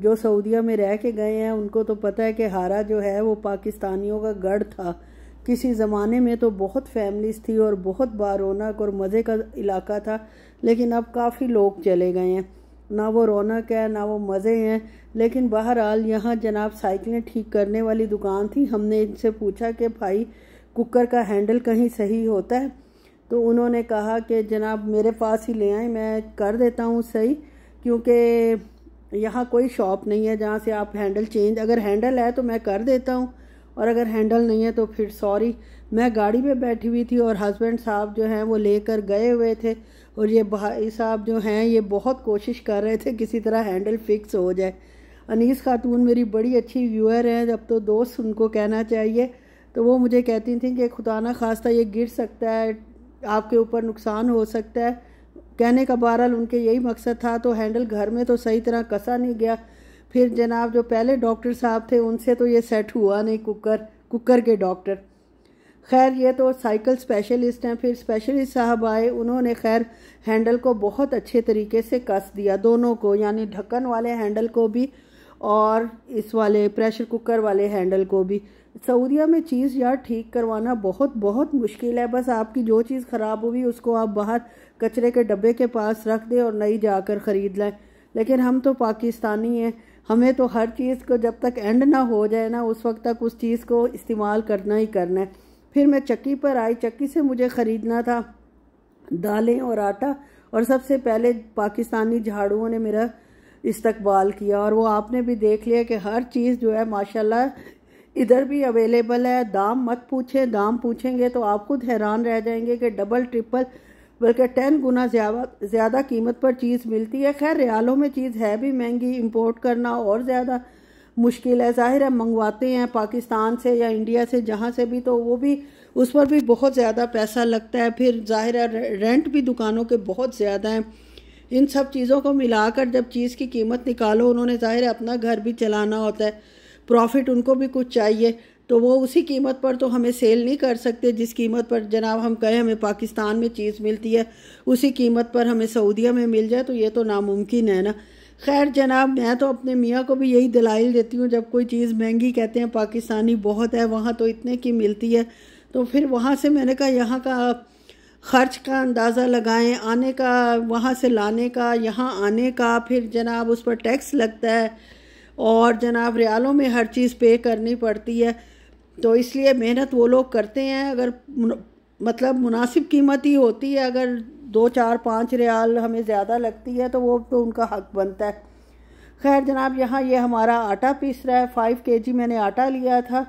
जो सऊदीया में रह के गए हैं उनको तो पता है कि हारा जो है वो पाकिस्तानियों का गढ़ था किसी ज़माने में तो बहुत फैमिलीज थी और बहुत बार रौनक और मज़े का इलाका था लेकिन अब काफ़ी लोग चले गए हैं ना वो रौनक है ना वो मज़े हैं लेकिन बहरहाल यहाँ जनाब साइकिलें ठीक करने वाली दुकान थी हमने इनसे पूछा कि भाई कुकर का हैंडल कहीं सही होता है तो उन्होंने कहा कि जनाब मेरे पास ही ले आए मैं कर देता हूँ सही क्योंकि यहाँ कोई शॉप नहीं है जहाँ से आप हैंडल चेंज अगर हैंडल है तो मैं कर देता हूँ और अगर हैंडल नहीं है तो फिर सॉरी मैं गाड़ी में बैठी हुई थी और हस्बैंड साहब जो हैं वो लेकर गए हुए थे और ये भाई साहब जो हैं ये बहुत कोशिश कर रहे थे किसी तरह हैंडल फिक्स हो जाए अनीस खातून मेरी बड़ी अच्छी व्यूअर हैं जब तो दोस्त उनको कहना चाहिए तो वो मुझे कहती थी कि खुदा ना खास्ता ये गिर सकता है आपके ऊपर नुकसान हो सकता है कहने का बहरहाल उनके यही मकसद था तो हैंडल घर में तो सही तरह कसा नहीं गया फिर जनाब जो पहले डॉक्टर साहब थे उनसे तो ये सेट हुआ नहीं कुकर कुकर के डॉक्टर खैर ये तो साइकिल स्पेशलिस्ट हैं फिर स्पेशलिस्ट साहब आए उन्होंने खैर हैंडल को बहुत अच्छे तरीके से कस दिया दोनों को यानी ढक्कन वाले हैंडल को भी और इस वाले प्रेशर कुकर वाले हैंडल को भी सऊदीया में चीज़ यार ठीक करवाना बहुत बहुत मुश्किल है बस आपकी जो चीज़ ख़राब हुई उसको आप बाहर कचरे के डब्बे के पास रख दें और नई जाकर ख़रीद लें लेकिन हम तो पाकिस्तानी हैं हमें तो हर चीज़ को जब तक एंड ना हो जाए ना उस वक्त तक उस चीज़ को इस्तेमाल करना ही करना है फिर मैं चक्की पर आई चक्की से मुझे ख़रीदना था दालें और आटा और सबसे पहले पाकिस्तानी झाड़ुओं ने मेरा इस्तकबाल किया और वो आपने भी देख लिया कि हर चीज़ जो है माशाल्लाह इधर भी अवेलेबल है दाम मत पूछें दाम पूछेंगे तो आप खुद हैरान रह जाएंगे कि डबल ट्रिपल बल्कि टेन गुना ज़्यादा कीमत पर चीज़ मिलती है खैर रियालों में चीज़ है भी महंगी इम्पोर्ट करना और ज़्यादा मुश्किल है ज़ाहिर है मंगवाते हैं पाकिस्तान से या इंडिया से जहाँ से भी तो वो भी उस पर भी बहुत ज़्यादा पैसा लगता है फिर ज़ाहिर है रेंट भी दुकानों के बहुत ज़्यादा हैं इन सब चीज़ों को मिलाकर जब चीज़ की कीमत निकालो उन्होंने ज़ाहिर है अपना घर भी चलाना होता है प्रॉफिट उनको भी कुछ चाहिए तो वो उसी कीमत पर तो हमें सेल नहीं कर सकते जिस कीमत पर जनाब हम कहें हमें पाकिस्तान में चीज़ मिलती है उसी कीमत पर हमें सऊदीया में मिल जाए तो ये तो नामुमकिन है ना खैर जनाब मैं तो अपने मियाँ को भी यही दलाइल देती हूँ जब कोई चीज़ महंगी कहते हैं पाकिस्तानी बहुत है वहाँ तो इतने की मिलती है तो फिर वहाँ से मैंने कहा यहाँ का ख़र्च का अंदाज़ा लगाएं आने का वहाँ से लाने का यहाँ आने का फिर जनाब उस पर टैक्स लगता है और जनाब रियालों में हर चीज़ पे करनी पड़ती है तो इसलिए मेहनत वो लोग करते हैं अगर मतलब मुनासिब कीमत ही होती है अगर दो चार पाँच रियाल हमें ज़्यादा लगती है तो वो तो उनका हक बनता है खैर जनाब यहाँ ये हमारा आटा पीस रहा है फ़ाइव के मैंने आटा लिया था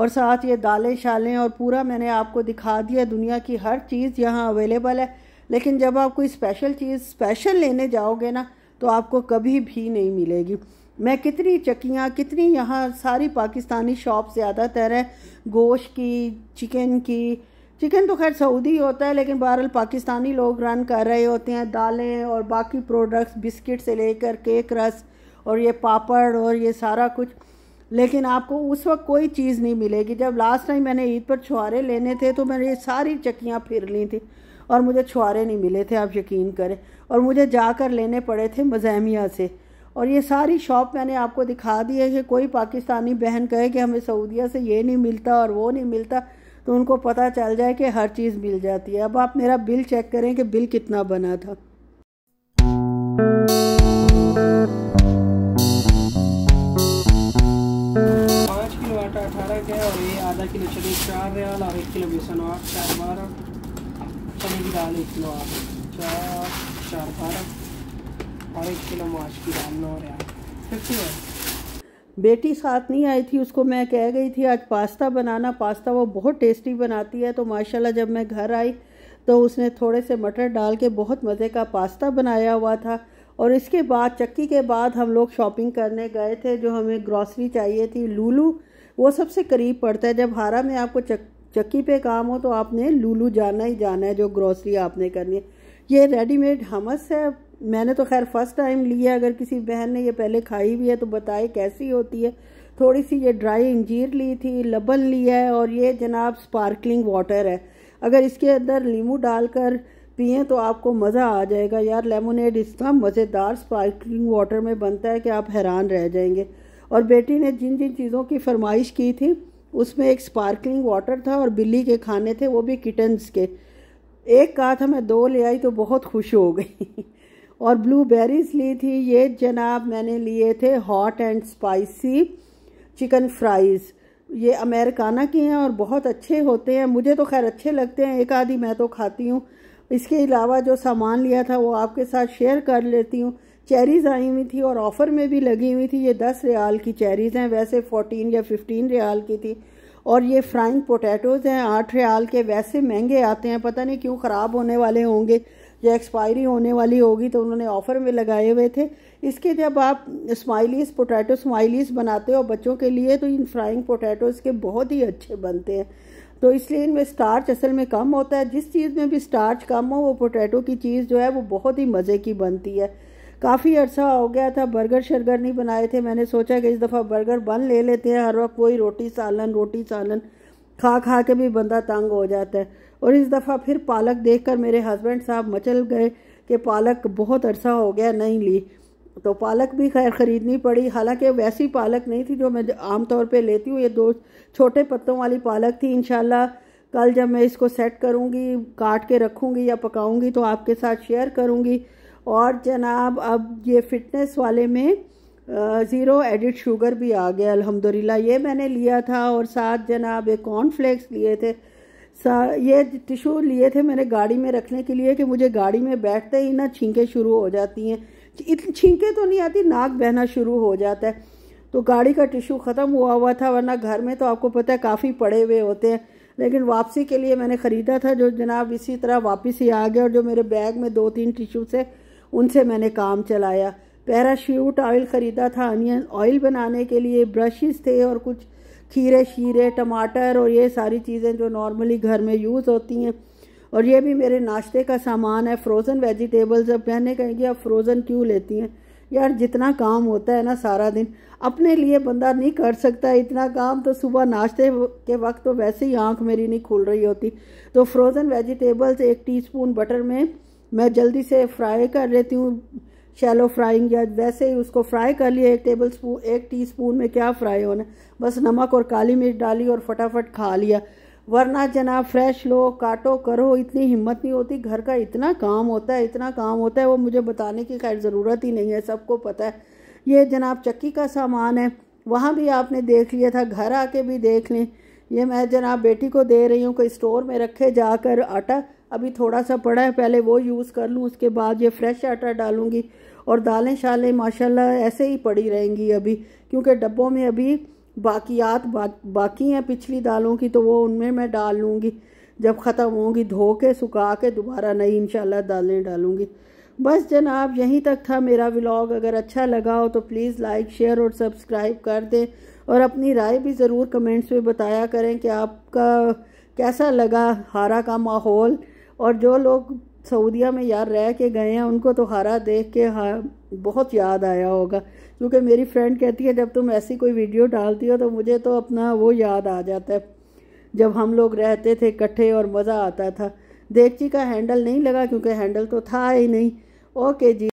और साथ ये दालें शालें और पूरा मैंने आपको दिखा दिया दुनिया की हर चीज़ यहाँ अवेलेबल है लेकिन जब आप कोई स्पेशल चीज़ स्पेशल लेने जाओगे ना तो आपको कभी भी नहीं मिलेगी मैं कितनी चक्कियाँ कितनी यहाँ सारी पाकिस्तानी शॉप ज़्यादातर है गोश की चिकन की चिकन तो खैर सऊदी होता है लेकिन बहरहाल पाकिस्तानी लोग रन कर रहे होते हैं दालें और बाकी प्रोडक्ट्स बिस्किट से लेकर केक रस और ये पापड़ और ये सारा कुछ लेकिन आपको उस वक्त कोई चीज़ नहीं मिलेगी जब लास्ट टाइम मैंने ईद पर छुहारे लेने थे तो मैंने ये सारी चक्कियाँ फिर ली थी और मुझे छुहारे नहीं मिले थे आप यकीन करें और मुझे जाकर लेने पड़े थे मज़ामिया से और ये सारी शॉप मैंने आपको दिखा दी है कि कोई पाकिस्तानी बहन कहे कि हमें सऊदीया से ये नहीं मिलता और वो नहीं मिलता तो उनको पता चल जाए कि हर चीज़ मिल जाती है अब आप मेरा बिल चेक करें कि बिल कितना बना था पाँच किलो आटा अठारह आधा किलो चने चार रियाल और एक किलो बेसन आठ चार बारह चने की दाल एक किलो आठ चार चार बारह किलो की बेटी साथ नहीं आई थी उसको मैं कह गई थी आज पास्ता बनाना पास्ता वो बहुत टेस्टी बनाती है तो माशाल्लाह जब मैं घर आई तो उसने थोड़े से मटर डाल के बहुत मज़े का पास्ता बनाया हुआ था और इसके बाद चक्की के बाद हम लोग शॉपिंग करने गए थे जो हमें ग्रॉसरी चाहिए थी लूलू वो सबसे करीब पड़ता है जब हारा में आपको चक चक्की पर काम हो तो आपने लूलू जाना ही जाना है जो ग्रॉसरी आपने करनी है ये रेडीमेड हमस है मैंने तो खैर फर्स्ट टाइम लिया अगर किसी बहन ने ये पहले खाई भी है तो बताए कैसी होती है थोड़ी सी ये ड्राई इंजीर ली थी लबन लिया है और ये जनाब स्पार्कलिंग वाटर है अगर इसके अंदर नींबू डालकर पिए तो आपको मज़ा आ जाएगा यार लेमोनेड इतना मज़ेदार स्पार्कलिंग वाटर में बनता है कि आप हैरान रह जाएंगे और बेटी ने जिन जिन चीज़ों की फरमाइश की थी उसमें एक स्पार्कलिंग वाटर था और बिल्ली के खाने थे वो भी किटन्स के एक कहा था मैं दो ले आई तो बहुत खुश हो गई और ब्लूबेरीज ली थी ये जनाब मैंने लिए थे hot and spicy chicken fries ये अमेरिकाना के हैं और बहुत अच्छे होते हैं मुझे तो खैर अच्छे लगते हैं एक आधी मैं तो खाती हूँ इसके अलावा जो सामान लिया था वो आपके साथ शेयर कर लेती हूँ चेरीज़ आई हुई थी और ऑफ़र में भी लगी हुई थी ये दस रियाल की चेरीज़ हैं वैसे फ़ोटीन या फिफ्टीन रियाल की थी और ये फ्राइंग पोटैटोज़ हैं आठ रियाल के वैसे महंगे आते हैं पता नहीं क्यों ख़राब होने वाले होंगे या एक्सपायरी होने वाली होगी तो उन्होंने ऑफ़र में लगाए हुए थे इसके जब आप स्माइलीस पोटैटो स्माइलीस बनाते हो बच्चों के लिए तो इन फ्राइंग पोटैटोज़ के बहुत ही अच्छे बनते हैं तो इसलिए इनमें स्टार्च असल में कम होता है जिस चीज़ में भी स्टार्च कम हो वो पोटैटो की चीज़ जो है वो बहुत ही मज़े की बनती है काफ़ी अर्सा हो गया था बर्गर शर्गर नहीं बनाए थे मैंने सोचा कि इस दफ़ा बर्गर बन ले लेते हैं हर वक्त वही रोटी सालन रोटी सालन खा खा के भी बंदा तंग हो जाता है और इस दफ़ा फिर पालक देखकर मेरे हस्बैंड साहब मचल गए कि पालक बहुत अरसा हो गया नहीं ली तो पालक भी खैर ख़रीदनी पड़ी हालांकि वैसी पालक नहीं थी जो मैं आमतौर पे लेती हूँ ये दो छोटे पत्तों वाली पालक थी इन कल जब मैं इसको सेट करूँगी काट के रखूँगी या पकाऊँगी तो आपके साथ शेयर करूँगी और जनाब अब ये फिटनेस वाले में ज़ीरो एडिड शुगर भी आ गया अल्हम्दुलिल्लाह ये मैंने लिया था और साथ जनाब एक कॉर्नफ्लेक्स लिए थे सा ये टिशू लिए थे मैंने गाड़ी में रखने के लिए कि मुझे गाड़ी में बैठते ही ना छींकें शुरू हो जाती हैं इतनी छींके तो नहीं आती नाक बहना शुरू हो जाता है तो गाड़ी का टिशू ख़त्म हुआ हुआ था वरना घर में तो आपको पता है काफ़ी पड़े हुए होते हैं लेकिन वापसी के लिए मैंने ख़रीदा था जो जनाब इसी तरह वापस ही आ गया और जो मेरे बैग में दो तीन टिशू से उनसे मैंने काम चलाया पैराशूट ऑयल ख़रीदा था अनियन ऑयल बनाने के लिए ब्रशेस थे और कुछ खीरे शीरे टमाटर और ये सारी चीज़ें जो नॉर्मली घर में यूज़ होती हैं और ये भी मेरे नाश्ते का सामान है फ्रोज़न वेजिटेबल्स अब मैंने कहेंगे आप फ्रोज़न क्यों लेती हैं यार जितना काम होता है ना सारा दिन अपने लिए बंदा नहीं कर सकता इतना काम तो सुबह नाश्ते के वक्त तो वैसे ही आँख मेरी नहीं खुल रही होती तो फ्रोज़न वेजिटेबल्स एक टीस्पून बटर में मैं जल्दी से फ्राई कर लेती हूँ शैलो फ्राइंग या वैसे ही उसको फ्राई कर लिया एक टेबल स्पून एक टी स्पून में क्या फ्राई होना बस नमक और काली मिर्च डाली और फटाफट खा लिया वरना जनाब फ्रेश लो काटो करो इतनी हिम्मत नहीं होती घर का इतना काम होता है इतना काम होता है वो मुझे बताने की खैर ज़रूरत ही नहीं है सबको पता है ये जनाब चक्की का सामान है वहाँ भी आपने देख लिया था घर आके भी देख लें ये मैं जनाब बेटी को दे रही हूँ कोई स्टोर में रखे जाकर आटा अभी थोड़ा सा पड़ा है पहले वो यूज़ कर लूँ उसके बाद ये फ्रेश आटा डालूँगी और दालें शालें माशाल्लाह ऐसे ही पड़ी रहेंगी अभी क्योंकि डब्बों में अभी बाकियात बा, बाकी हैं पिछली दालों की तो वो उनमें मैं डाल लूँगी जब ख़त्म होंगी धो के सुखा के दोबारा नई इन दालें डालूँगी बस जनाब यहीं तक था मेरा व्लॉग अगर अच्छा लगा हो तो प्लीज़ लाइक शेयर और सब्सक्राइब कर दें और अपनी राय भी ज़रूर कमेंट्स में बताया करें कि आपका कैसा लगा हारा का माहौल और जो लोग सऊदिया में यार रह के गए हैं उनको तो हरा देख के हाँ बहुत याद आया होगा क्योंकि मेरी फ्रेंड कहती है जब तुम ऐसी कोई वीडियो डालती हो तो मुझे तो अपना वो याद आ जाता है जब हम लोग रहते थे इकट्ठे और मज़ा आता था देखची का हैंडल नहीं लगा क्योंकि हैंडल तो था ही नहीं ओके जी